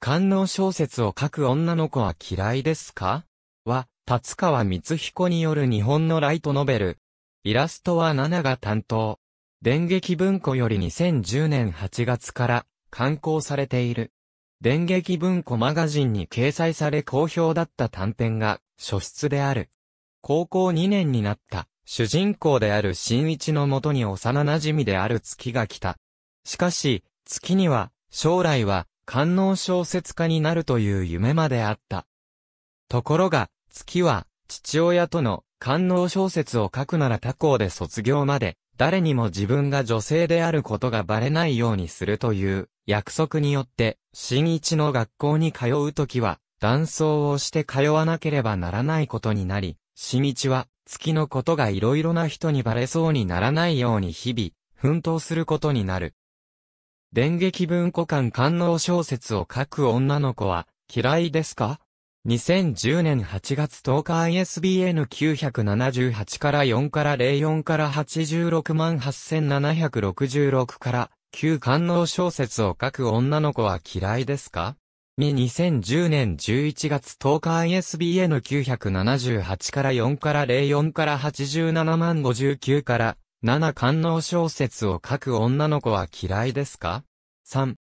官能小説を書く女の子は嫌いですかは、達川光彦による日本のライトノベル。イラストは7が担当。電撃文庫より2010年8月から刊行されている。電撃文庫マガジンに掲載され好評だった短編が書出である。高校2年になった主人公である新一のもとに幼馴染である月が来た。しかし、月には将来は官能小説家になるという夢まであった。ところが、月は、父親との官能小説を書くなら他校で卒業まで、誰にも自分が女性であることがバレないようにするという約束によって、新一の学校に通うときは、断層をして通わなければならないことになり、新一は、月のことが色々な人にバレそうにならないように日々、奮闘することになる。電撃文庫館官能小説を書く女の子は嫌いですか ?2010 年8月10日 ISBN978 から4から04から86万8766から旧官能小説を書く女の子は嫌いですかに2010年11月10日 ISBN978 から4から04から87万59から7官能小説を書く女の子は嫌いですか ?3。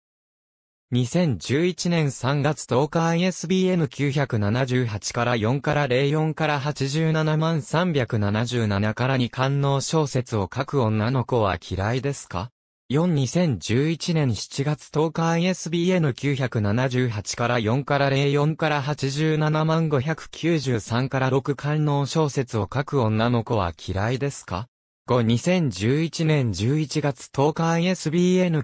2011年3月10日 ISBN 978から4から04から87万377から2官能小説を書く女の子は嫌いですか ?42011 年7月10日 ISBN 978から4から04から87万593から6官能小説を書く女の子は嫌いですか後2011年11月10日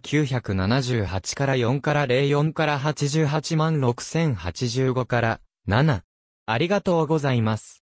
ISBN978 から4から04から88万6085から7。ありがとうございます。